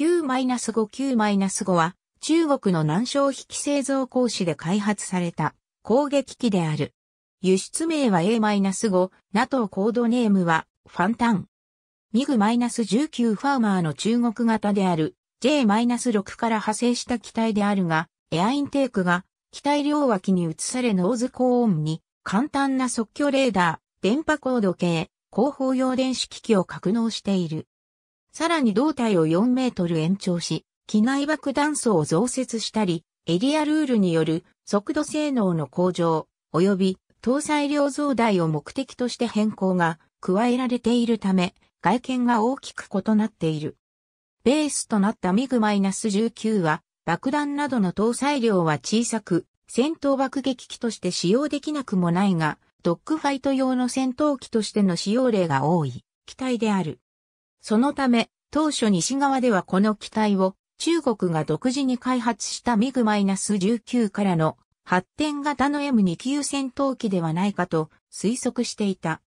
9-5Q-5 は中国の南昌引き製造工師で開発された攻撃機である。輸出名は A-5、NATO コードネームはファンタン。ミグ -19 ファーマーの中国型である J-6 から派生した機体であるが、エアインテークが機体両脇に移されノーズ高音に簡単な即興レーダー、電波高度計、広報用電子機器を格納している。さらに胴体を4メートル延長し、機内爆弾層を増設したり、エリアルールによる速度性能の向上、及び搭載量増大を目的として変更が加えられているため、外見が大きく異なっている。ベースとなったミグ -19 は、爆弾などの搭載量は小さく、戦闘爆撃機として使用できなくもないが、ドッグファイト用の戦闘機としての使用例が多い、機体である。そのため、当初西側ではこの機体を中国が独自に開発したミグ -19 からの発展型の M2 級戦闘機ではないかと推測していた。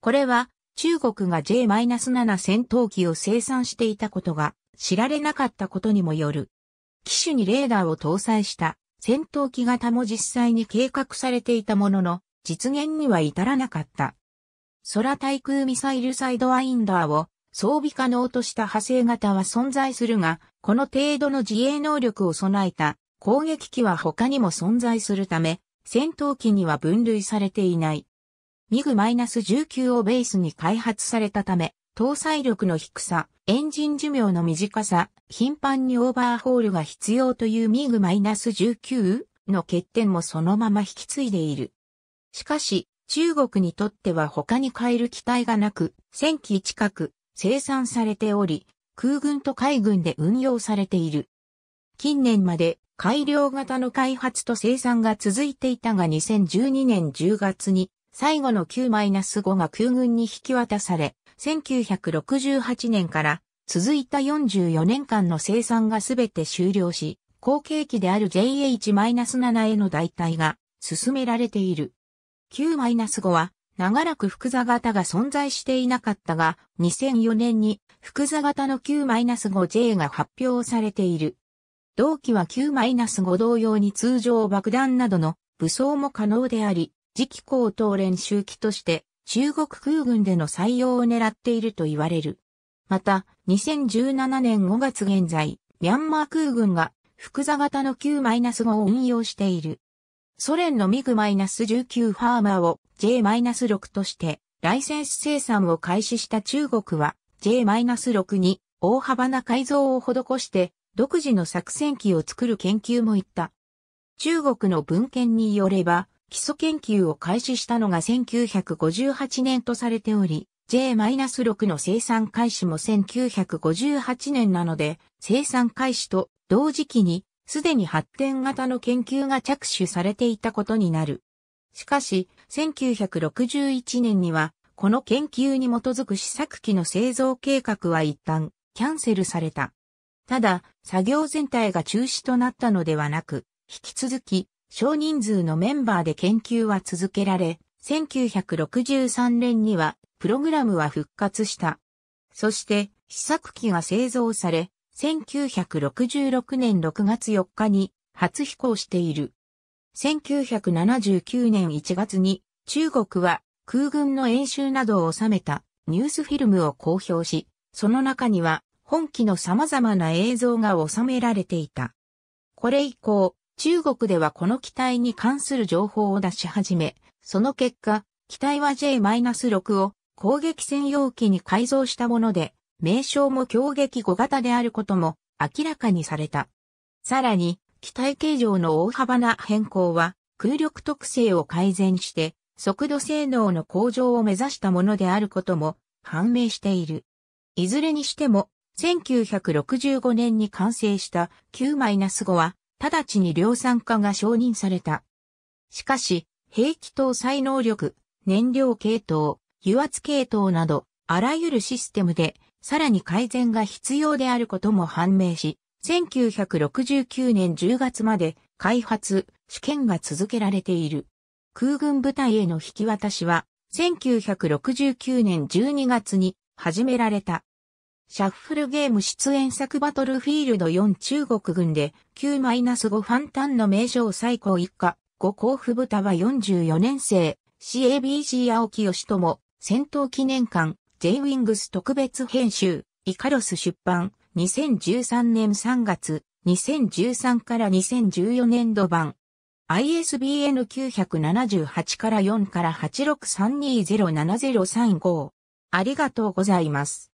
これは中国が J-7 戦闘機を生産していたことが知られなかったことにもよる。機種にレーダーを搭載した戦闘機型も実際に計画されていたものの実現には至らなかった。空対空ミサイルサイドワインダーを装備可能とした派生型は存在するが、この程度の自衛能力を備えた攻撃機は他にも存在するため、戦闘機には分類されていない。ミグ -19 をベースに開発されたため、搭載力の低さ、エンジン寿命の短さ、頻繁にオーバーホールが必要というミグ -19 の欠点もそのまま引き継いでいる。しかし、中国にとっては他に買える機体がなく、1000機近く生産されており、空軍と海軍で運用されている。近年まで改良型の開発と生産が続いていたが2012年10月に最後の9-5が空軍に引き渡され、1968年から続いた44年間の生産がすべて終了し、後継機である JH-7 への代替が進められている。9-5は長らく複座型が存在していなかったが、2004年に複座型の 9-5J が発表されている。同期は9-5同様に通常爆弾などの武装も可能であり、次期高等練習機として中国空軍での採用を狙っていると言われる。また、2017年5月現在、ミャンマー空軍が複座型の9-5を運用している。ソ連のミグ -19 ファーマーを J-6 として、ライセンス生産を開始した中国は J-6 に大幅な改造を施して、独自の作戦機を作る研究も行った。中国の文献によれば、基礎研究を開始したのが1958年とされており、J-6 の生産開始も1958年なので、生産開始と同時期にすでに発展型の研究が着手されていたことになる。しかし、1961年には、この研究に基づく試作機の製造計画は一旦、キャンセルされた。ただ、作業全体が中止となったのではなく、引き続き、少人数のメンバーで研究は続けられ、1963年には、プログラムは復活した。そして、試作機が製造され、1966年6月4日に初飛行している。1979年1月に中国は空軍の演習などを収めたニュースフィルムを公表し、その中には本機の様々な映像が収められていた。これ以降、中国ではこの機体に関する情報を出し始め、その結果、機体は J-6 を攻撃専用機に改造したもので、名称も強撃5型であることも明らかにされた。さらに、機体形状の大幅な変更は、空力特性を改善して、速度性能の向上を目指したものであることも判明している。いずれにしても、1965年に完成した9 5は、直ちに量産化が承認された。しかし、兵器搭載能力、燃料系統、油圧系統など、あらゆるシステムでさらに改善が必要であることも判明し、1969年10月まで開発、試験が続けられている。空軍部隊への引き渡しは、1969年12月に始められた。シャッフルゲーム出演作バトルフィールド4中国軍で9-5ファンタンの名称最高一家、5甲府豚は44年生、CABG 青木義も戦闘記念館、j ウィングス特別編集、イカロス出版、2013年3月、2013から2014年度版。ISBN 978から4から863207035。ありがとうございます。